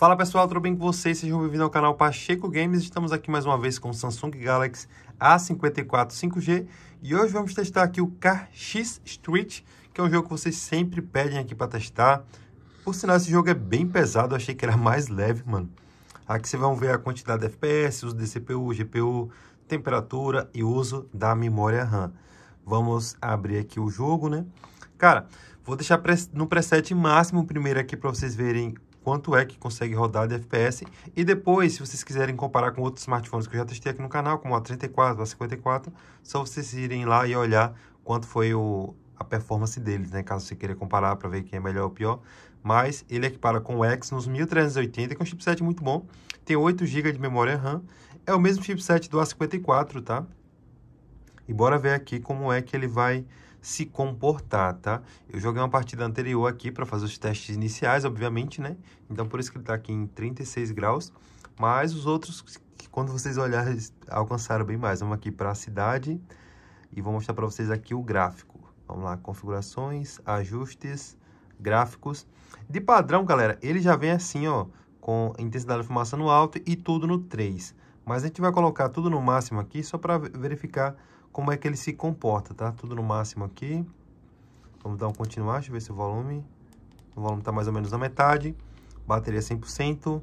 Fala pessoal, tudo bem com vocês? Sejam bem-vindos ao canal Pacheco Games. Estamos aqui mais uma vez com o Samsung Galaxy A54 5G e hoje vamos testar aqui o Car X Street, que é um jogo que vocês sempre pedem aqui para testar. Por sinal, esse jogo é bem pesado, achei que era mais leve, mano. Aqui vocês vão ver a quantidade de FPS, uso de CPU, GPU, temperatura e uso da memória RAM. Vamos abrir aqui o jogo, né? Cara, vou deixar no preset máximo primeiro aqui para vocês verem quanto é que consegue rodar de FPS. E depois, se vocês quiserem comparar com outros smartphones que eu já testei aqui no canal, como a 34, a 54, só vocês irem lá e olhar quanto foi o, a performance deles, né? Caso você queira comparar para ver quem é melhor ou pior. Mas ele equipara com o X nos 1380, que é um chipset muito bom. Tem 8 GB de memória RAM. É o mesmo chipset do A54, tá? E bora ver aqui como é que ele vai se comportar, tá? Eu joguei uma partida anterior aqui para fazer os testes iniciais, obviamente, né? Então, por isso que ele está aqui em 36 graus, mas os outros, quando vocês olharem, alcançaram bem mais. Vamos aqui para a cidade e vou mostrar para vocês aqui o gráfico. Vamos lá, configurações, ajustes, gráficos. De padrão, galera, ele já vem assim, ó, com intensidade de fumaça no alto e tudo no 3. Mas a gente vai colocar tudo no máximo aqui só para verificar como é que ele se comporta, tá? Tudo no máximo aqui. Vamos dar um continuar, deixa eu ver se o volume... O volume está mais ou menos na metade. Bateria 100%.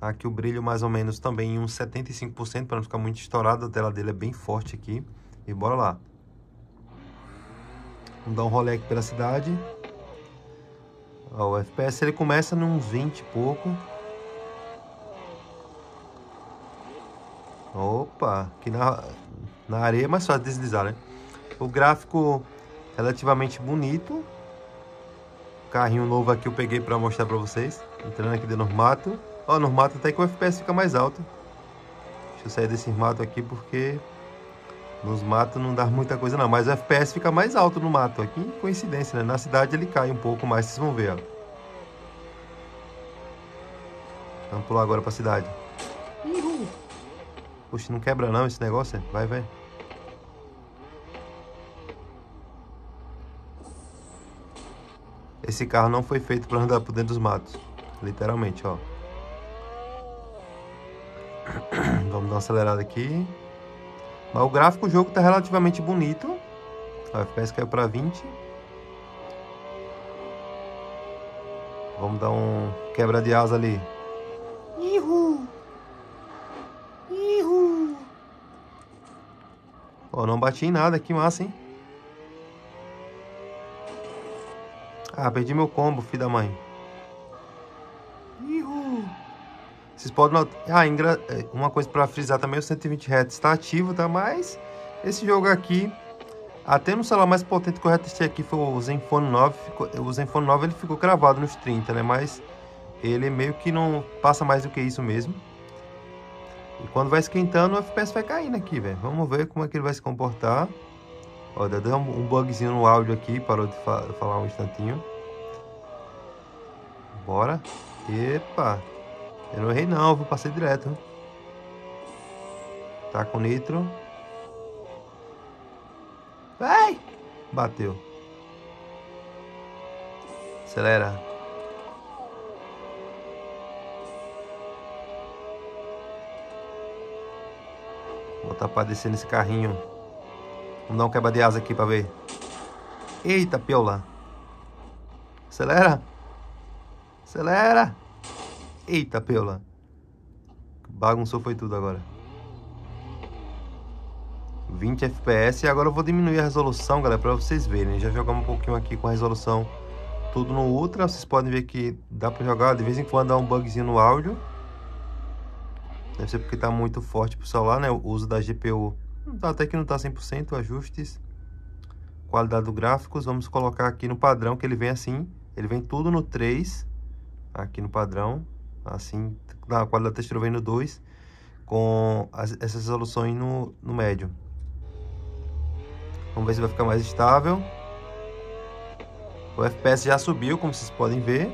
Aqui o brilho mais ou menos também em uns 75%, para não ficar muito estourado. A tela dele é bem forte aqui. E bora lá. Vamos dar um rolê aqui pela cidade. Ó, o FPS ele começa num 20 e pouco. Opa, aqui na, na areia, é mas só deslizar, né? O gráfico relativamente bonito. Carrinho novo aqui eu peguei para mostrar para vocês. Entrando aqui dentro do mato. Ó, no mato até que o FPS fica mais alto. Deixa eu sair desse mato aqui porque nos matos não dá muita coisa não. Mas o FPS fica mais alto no mato. Aqui coincidência, né? Na cidade ele cai um pouco mais, vocês vão ver, ó. Vamos pular agora para a cidade. Uhul. não quebra não esse negócio, é? vai, vai. Esse carro não foi feito para andar por dentro dos matos. Literalmente, ó. Vamos dar uma acelerada aqui. Mas o gráfico do jogo tá relativamente bonito. A FPS caiu para 20. Vamos dar um quebra de asa ali. Ihu! Ihu! Ó, não bati em nada, que massa, hein? Ah, perdi meu combo, filho da mãe. Ihu. Vocês podem notar... Ah, é, uma coisa para frisar também, o 120 Hz está ativo, tá? Mas esse jogo aqui, até no celular mais potente que eu já testei aqui foi o Zenfone 9. Ficou... O Zenfone 9 ele ficou cravado nos 30, né? Mas ele meio que não passa mais do que isso mesmo. E quando vai esquentando, o FPS vai caindo aqui, velho. Vamos ver como é que ele vai se comportar. Ó, deu um bugzinho no áudio aqui, parou de fa falar um instantinho. Bora. Epa. Eu não errei não, vou passei direto. Tá com nitro. Vai, Bateu. Acelera. Vou botar pra descer nesse carrinho. Vamos dar um quebra de asa aqui para ver. Eita, piola. Acelera. Acelera. Eita, piola. Bagunçou foi tudo agora. 20 FPS. E agora eu vou diminuir a resolução, galera, para vocês verem. Já jogamos um pouquinho aqui com a resolução tudo no Ultra. Vocês podem ver que dá para jogar. De vez em quando dá um bugzinho no áudio. Deve ser porque tá muito forte pro celular, né? O uso da GPU Tá, até que não está 100%, ajustes, qualidade do gráficos, vamos colocar aqui no padrão que ele vem assim, ele vem tudo no 3, aqui no padrão, assim, na qualidade da textura vem no 2, com as, essas resoluções no, no médio. Vamos ver se vai ficar mais estável. O FPS já subiu, como vocês podem ver.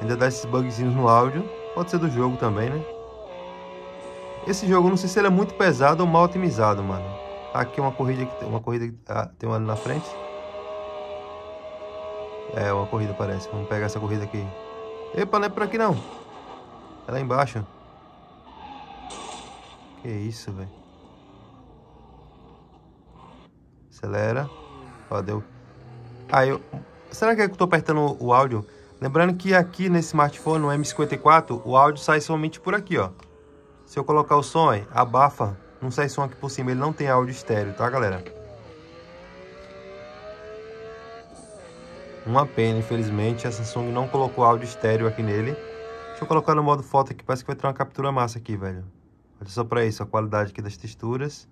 Ainda dá esses bugzinhos no áudio. Pode ser do jogo também, né? Esse jogo, não sei se ele é muito pesado ou mal otimizado, mano. Tá aqui uma corrida que tem uma corrida que ah, tem uma ali na frente. É, uma corrida parece. Vamos pegar essa corrida aqui. Epa, não é por aqui não. É lá embaixo. Que isso, velho. Acelera. Ó, deu. Ah, eu... Será que eu tô apertando o áudio? Lembrando que aqui nesse smartphone, no M54, o áudio sai somente por aqui, ó. Se eu colocar o som, é, abafa, não sai som aqui por cima, ele não tem áudio estéreo, tá galera? Uma pena, infelizmente, a Samsung não colocou áudio estéreo aqui nele. Deixa eu colocar no modo foto aqui, parece que vai ter uma captura massa aqui, velho. Olha só pra isso, a qualidade aqui das texturas.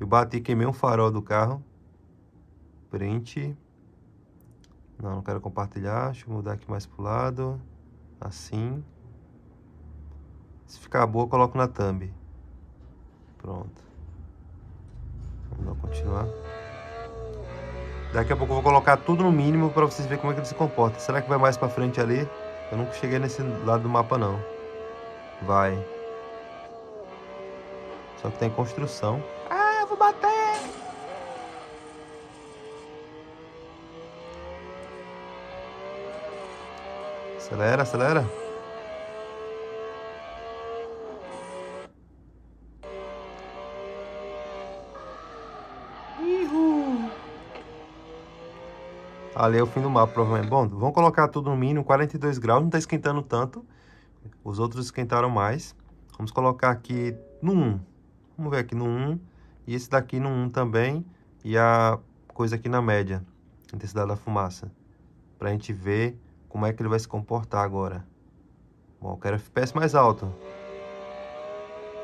Eu bati e queimei um farol do carro. Print. Não, não quero compartilhar. Deixa eu mudar aqui mais pro lado. Assim. Se ficar boa, eu coloco na thumb. Pronto. Vamos dar continuar. Daqui a pouco eu vou colocar tudo no mínimo para vocês verem como é que ele se comporta. Será que vai mais para frente ali? Eu nunca cheguei nesse lado do mapa não. Vai. Só que tem construção. Ah, eu vou bater! Acelera, acelera. Ihu. Ali é o fim do mapa, provavelmente. Bom, vamos colocar tudo no mínimo, 42 graus, não está esquentando tanto. Os outros esquentaram mais. Vamos colocar aqui no 1. Vamos ver aqui no 1. E esse daqui no 1 também. E a coisa aqui na média. Intensidade da fumaça. Para a gente ver como é que ele vai se comportar agora? Bom, eu quero FPS mais alto.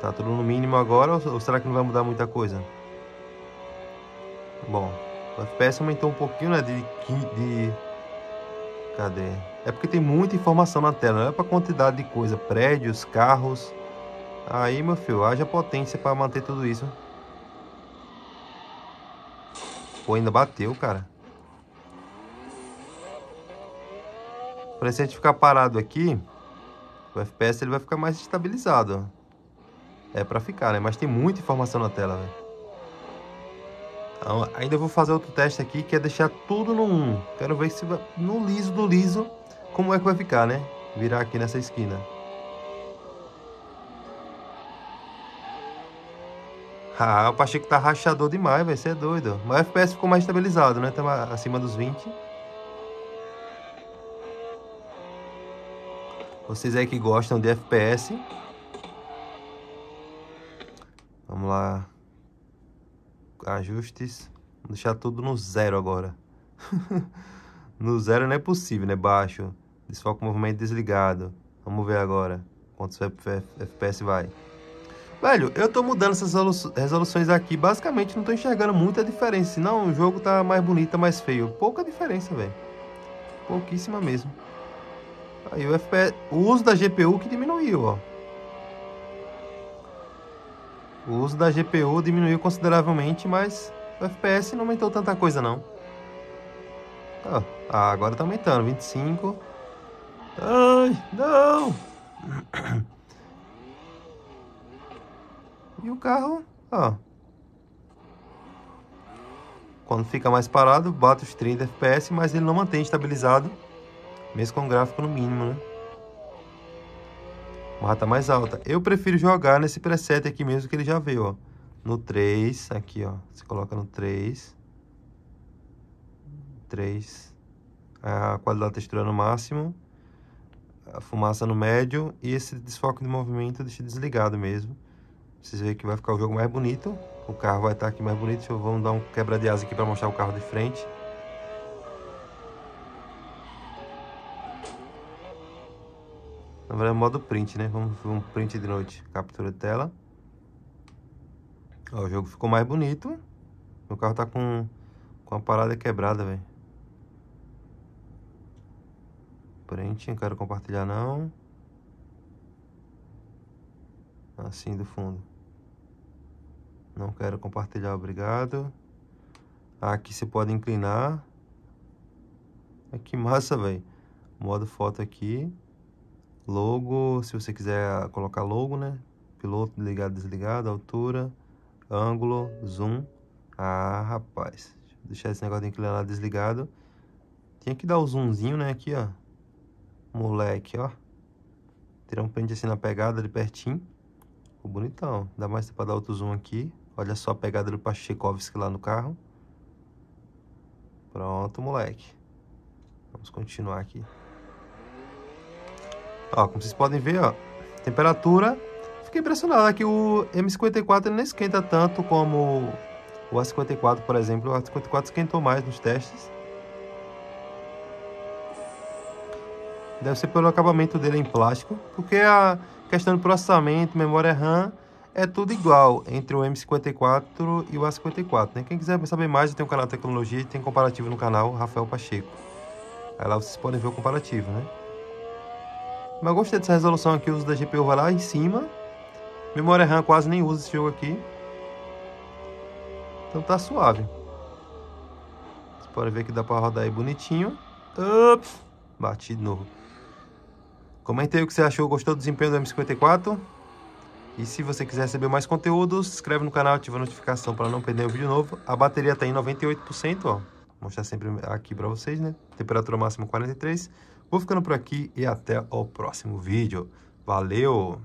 Tá tudo no mínimo agora ou será que não vai mudar muita coisa? Bom, o FPS aumentou um pouquinho, né? De, de... Cadê? É porque tem muita informação na tela, não é pra quantidade de coisa. Prédios, carros... Aí, meu filho, haja potência pra manter tudo isso. Pô, ainda bateu, cara. se a gente ficar parado aqui, o FPS ele vai ficar mais estabilizado. É para ficar, né? Mas tem muita informação na tela, velho. Então, ainda vou fazer outro teste aqui, que é deixar tudo no 1. Quero ver se vai, no liso do liso, como é que vai ficar, né? Virar aqui nessa esquina. Ah, o Pacheco tá rachador demais, velho. Você é doido. Mas o FPS ficou mais estabilizado, né? Tá acima dos 20. Vocês aí que gostam de FPS. Vamos lá. Ajustes. Vou deixar tudo no zero agora. no zero não é possível, né? Baixo. Desfoque movimento desligado. Vamos ver agora quantos FPS vai. Velho, eu tô mudando essas resoluções aqui. Basicamente, não tô enxergando muita diferença. Não, o jogo tá mais bonito, tá mais feio. Pouca diferença, velho. Pouquíssima mesmo. Aí o, FPS, o uso da GPU que diminuiu, ó. O uso da GPU diminuiu consideravelmente, mas o FPS não aumentou tanta coisa não. ah, agora tá aumentando, 25. Ai, não! E o carro, ó. Quando fica mais parado, bate os 30 FPS, mas ele não mantém estabilizado. Mesmo com gráfico no mínimo, né? Barra mais alta. Eu prefiro jogar nesse preset aqui mesmo que ele já veio, ó. No 3, aqui, ó. Você coloca no 3. 3. É a qualidade da textura no máximo. A fumaça no médio. E esse desfoque de movimento deixa desligado mesmo. Vocês verem que vai ficar o jogo mais bonito. O carro vai estar aqui mais bonito. Deixa eu, vamos dar um quebra de asa aqui para mostrar o carro de frente. Na verdade, é modo print, né? Vamos um print de noite. Captura tela. Ó, o jogo ficou mais bonito. Meu carro tá com, com a parada quebrada, velho. Print, não quero compartilhar não. Assim do fundo. Não quero compartilhar, obrigado. Aqui você pode inclinar. que massa, velho. Modo foto aqui. Logo, se você quiser colocar logo, né? Piloto ligado, desligado, altura, ângulo, zoom. Ah, rapaz. Deixa eu deixar esse negócio de lá desligado. Tinha que dar o zoomzinho, né? Aqui, ó. Moleque, ó. Tirar um print assim na pegada de pertinho. Ficou bonitão. Ainda mais para dar outro zoom aqui. Olha só a pegada do Pachekovski lá no carro. Pronto, moleque. Vamos continuar aqui. Ó, como vocês podem ver, ó, temperatura. Fiquei impressionado é que o M54 ele não esquenta tanto como o A54, por exemplo. O A54 esquentou mais nos testes. Deve ser pelo acabamento dele em plástico, porque a questão de processamento, memória RAM, é tudo igual entre o M54 e o A54. Né? Quem quiser saber mais, tem um canal de tecnologia e tem comparativo no canal Rafael Pacheco. Aí lá vocês podem ver o comparativo, né? Mas gostei dessa resolução aqui, o uso da GPU vai lá em cima. Memória RAM quase nem usa esse jogo aqui. Então tá suave. Você pode ver que dá pra rodar aí bonitinho. Ups, bati de novo. Comente aí o que você achou, gostou do desempenho do M54? E se você quiser receber mais conteúdo, se inscreve no canal, ativa a notificação para não perder o vídeo novo. A bateria tá em 98%, ó. Vou mostrar sempre aqui para vocês, né? Temperatura máxima 43. Vou ficando por aqui e até o próximo vídeo. Valeu!